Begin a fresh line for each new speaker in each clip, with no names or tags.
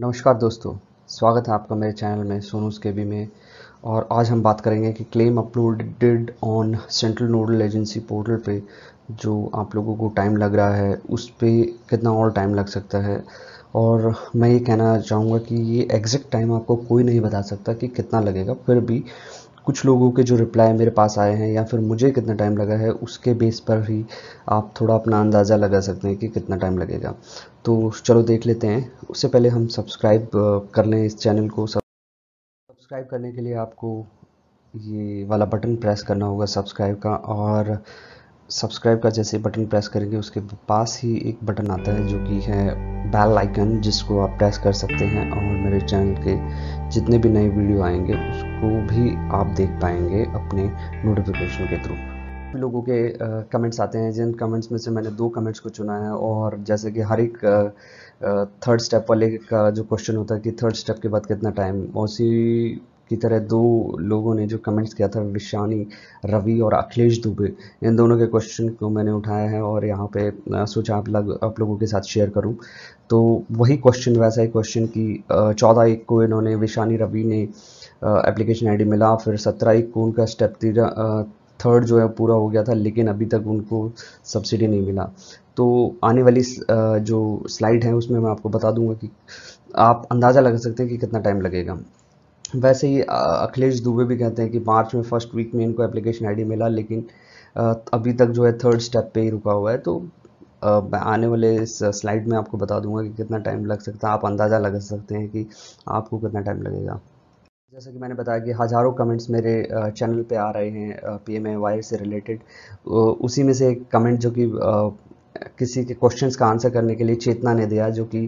नमस्कार दोस्तों स्वागत है आपका मेरे चैनल में सोनूस के बी में और आज हम बात करेंगे कि claim uploaded on central nodal agency portal पे जो आप लोगों को टाइम लग रहा है उस पर कितना और टाइम लग सकता है और मैं ये कहना चाहूँगा कि ये एग्जैक्ट टाइम आपको कोई नहीं बता सकता कि कितना लगेगा फिर भी कुछ लोगों के जो रिप्लाई मेरे पास आए हैं या फिर मुझे कितना टाइम लगा है उसके बेस पर ही आप थोड़ा अपना अंदाज़ा लगा सकते हैं कि कितना टाइम लगेगा तो चलो देख लेते हैं उससे पहले हम सब्सक्राइब कर लें इस चैनल को सब्सक्राइब करने के लिए आपको ये वाला बटन प्रेस करना होगा सब्सक्राइब का और सब्सक्राइब का जैसे बटन प्रेस करेंगे उसके पास ही एक बटन आता है जो कि है बेल आइकन जिसको आप प्रेस कर सकते हैं और मेरे चैनल के जितने भी नए वीडियो आएंगे उसको भी आप देख पाएंगे अपने नोटिफिकेशन के थ्रू लोगों के कमेंट्स आते हैं जिन कमेंट्स में से मैंने दो कमेंट्स को चुना है और जैसे कि हर एक थर्ड स्टेप वाले का जो क्वेश्चन होता है कि थर्ड स्टेप के बाद कितना टाइम उसी की तरह दो लोगों ने जो कमेंट्स किया था विशानी रवि और अखिलेश दुबे इन दोनों के क्वेश्चन को मैंने उठाया है और यहाँ पे सोचा आप लग आप लोगों के साथ शेयर करूँ तो वही क्वेश्चन वैसा ही क्वेश्चन कि चौदह एक को इन्होंने विशानी रवि ने एप्लीकेशन आईडी मिला फिर सत्रह एक को उनका स्टेप तीजा थर्ड जो है पूरा हो गया था लेकिन अभी तक उनको सब्सिडी नहीं मिला तो आने वाली जो स्लाइड है उसमें मैं आपको बता दूंगा कि आप अंदाज़ा लगा सकते हैं कि कितना टाइम लगेगा वैसे ही अखिलेश दुबे भी कहते हैं कि मार्च में फर्स्ट वीक में इनको एप्लीकेशन आईडी मिला लेकिन अभी तक जो है थर्ड स्टेप पे ही रुका हुआ है तो मैं आने वाले इस स्लाइड में आपको बता दूंगा कि कितना टाइम लग सकता है आप अंदाज़ा लगा सकते हैं कि आपको कितना टाइम लगेगा जैसा कि मैंने बताया कि हज़ारों कमेंट्स मेरे चैनल पे आ रहे हैं पी एम से रिलेटेड उसी में से एक कमेंट जो कि किसी के क्वेश्चंस का आंसर करने के लिए चेतना ने दिया जो कि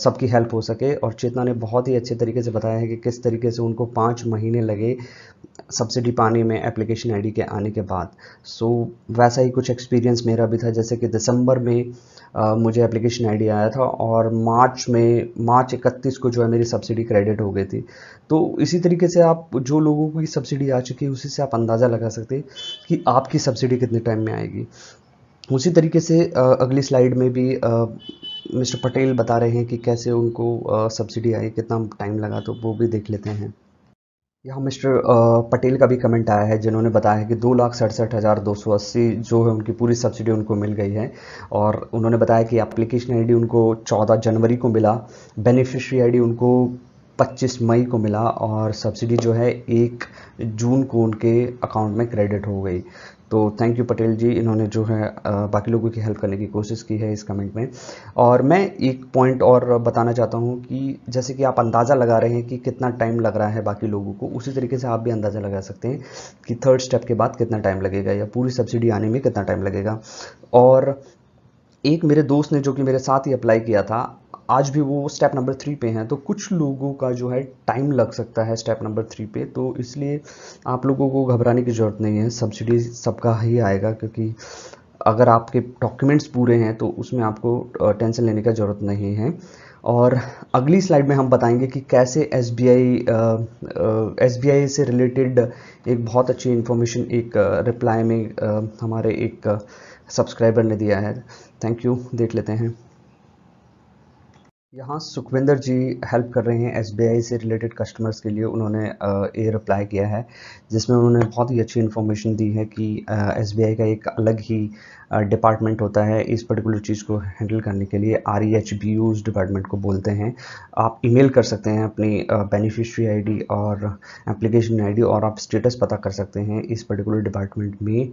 सबकी हेल्प हो सके और चेतना ने बहुत ही अच्छे तरीके से बताया है कि किस तरीके से उनको पाँच महीने लगे सब्सिडी पाने में एप्लीकेशन आईडी के आने के बाद सो so, वैसा ही कुछ एक्सपीरियंस मेरा भी था जैसे कि दिसंबर में आ, मुझे एप्लीकेशन आईडी आया था और मार्च में मार्च इकतीस को जो है मेरी सब्सिडी क्रेडिट हो गई थी तो इसी तरीके से आप जो लोगों की सब्सिडी आ चुकी है उसी से आप अंदाज़ा लगा सकते हैं कि आपकी सब्सिडी कितने टाइम में आएगी उसी तरीके से अगली स्लाइड में भी मिस्टर पटेल बता रहे हैं कि कैसे उनको सब्सिडी आई कितना टाइम लगा तो वो भी देख लेते हैं यहाँ मिस्टर पटेल का भी कमेंट आया है जिन्होंने बताया है कि दो लाख सड़सठ हज़ार दो सौ अस्सी जो है उनकी पूरी सब्सिडी उनको मिल गई है और उन्होंने बताया कि एप्लीकेशन आईडी उनको चौदह जनवरी को मिला बेनिफिशरी आईडी उनको पच्चीस मई को मिला और सब्सिडी जो है एक जून को उनके अकाउंट में क्रेडिट हो गई तो थैंक यू पटेल जी इन्होंने जो है बाकी लोगों की हेल्प करने की कोशिश की है इस कमेंट में और मैं एक पॉइंट और बताना चाहता हूँ कि जैसे कि आप अंदाज़ा लगा रहे हैं कि कितना टाइम लग रहा है बाकी लोगों को उसी तरीके से आप भी अंदाज़ा लगा सकते हैं कि थर्ड स्टेप के बाद कितना टाइम लगेगा या पूरी सब्सिडी आने में कितना टाइम लगेगा और एक मेरे दोस्त ने जो कि मेरे साथ ही अप्लाई किया था आज भी वो स्टेप नंबर थ्री पे हैं तो कुछ लोगों का जो है टाइम लग सकता है स्टेप नंबर थ्री पे तो इसलिए आप लोगों को घबराने की ज़रूरत नहीं है सब्सिडी सबका ही आएगा क्योंकि अगर आपके डॉक्यूमेंट्स पूरे हैं तो उसमें आपको टेंशन लेने का ज़रूरत नहीं है और अगली स्लाइड में हम बताएंगे कि कैसे एस बी आई से रिलेटेड एक बहुत अच्छी इन्फॉर्मेशन एक रिप्लाई में आ, हमारे एक सब्सक्राइबर ने दिया है थैंक यू देख लेते हैं यहाँ सुखविंदर जी हेल्प कर रहे हैं एसबीआई से रिलेटेड कस्टमर्स के लिए उन्होंने ये रिप्लाई किया है जिसमें उन्होंने बहुत ही अच्छी इन्फॉर्मेशन दी है कि एसबीआई का एक अलग ही डिपार्टमेंट होता है इस पर्टिकुलर चीज़ को हैंडल करने के लिए R E H B use department को बोलते हैं आप ईमेल कर सकते हैं अपनी बेनिफिशियरी आईडी और एप्लीकेशन आईडी और आप स्टेटस पता कर सकते हैं इस पर्टिकुलर डिपार्टमेंट में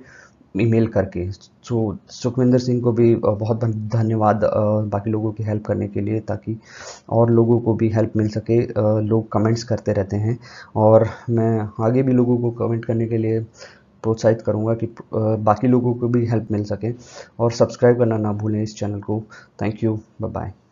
ईमेल करके सो सुखविंदर सिंह को भी बहुत धन्यवाद बाकी लोगों की हेल्प करने के लिए ताकि और लोगों को भी हेल्प मिल सके लोग कमेंट्स करते रहते हैं और मैं आगे भी लोगों को कमेंट करने के लिए प्रोत्साहित करूँगा कि बाकी लोगों को भी हेल्प मिल सके और सब्सक्राइब करना ना भूलें इस चैनल को थैंक यू बाय बाय